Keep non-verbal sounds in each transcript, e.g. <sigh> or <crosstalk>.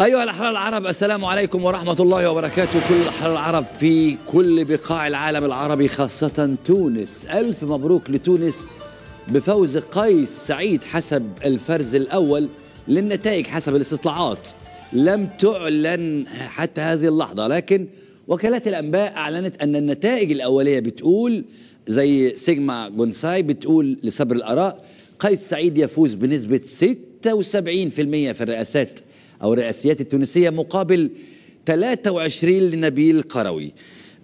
أيها الأحرار العرب السلام عليكم ورحمة الله وبركاته كل الأحرار العرب في كل بقاع العالم العربي خاصة تونس ألف مبروك لتونس بفوز قيس سعيد حسب الفرز الأول للنتائج حسب الاستطلاعات لم تعلن حتى هذه اللحظة لكن وكالات الأنباء أعلنت أن النتائج الأولية بتقول زي سيجما جونساي بتقول لصبر الآراء قيس سعيد يفوز بنسبة 76% في الرئاسات أو الرئاسيات التونسية مقابل 23 لنبيل قروي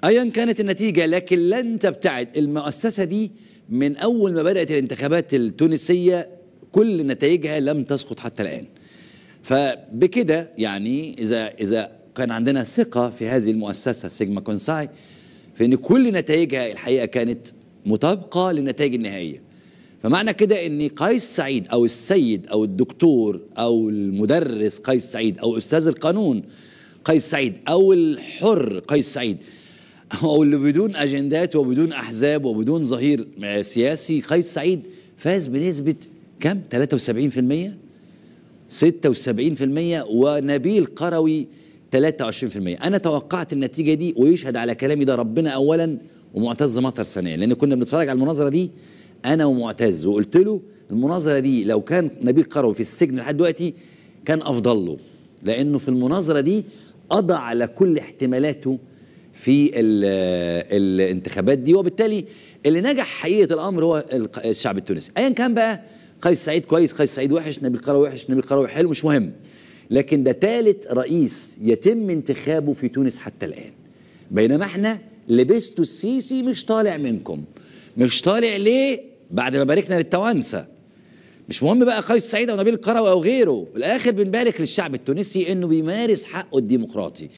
أيا كانت النتيجة لكن لن تبتعد المؤسسة دي من أول ما بدأت الانتخابات التونسية كل نتائجها لم تسقط حتى الآن فبكده يعني إذا إذا كان عندنا ثقة في هذه المؤسسة سيجما كونساي في أن كل نتائجها الحقيقة كانت مطابقة للنتائج النهائية فمعنى كده ان قيس سعيد او السيد او الدكتور او المدرس قيس سعيد او استاذ القانون قيس سعيد او الحر قيس سعيد <laughs> او اللي بدون اجندات وبدون احزاب وبدون ظهير سياسي قيس سعيد فاز بنسبه كم 73% 76% ونبيل قروي 23% انا توقعت النتيجه دي ويشهد على كلامي ده ربنا اولا ومعتز مطر ثانيا لان كنا بنتفرج على المناظره دي انا ومعتز وقلت له المناظره دي لو كان نبيل قروي في السجن لحد دلوقتي كان افضل له لانه في المناظره دي اضع على كل احتمالاته في ال ال آه، الانتخابات دي وبالتالي اللي نجح حقيقه الامر هو الشعب التونسي ايا كان بقى قيس سعيد كويس قيس سعيد وحش نبيل قروي وحش نبيل قروي حلو مش مهم لكن ده ثالث رئيس يتم انتخابه في تونس حتى الان بينما احنا لبستوا السيسي مش طالع منكم مش طالع ليه بعد ما باركنا للتوانسه مش مهم بقى قيس سعيد او نبيل القروي او غيره في الاخر بنبارك للشعب التونسي انه بيمارس حقه الديمقراطي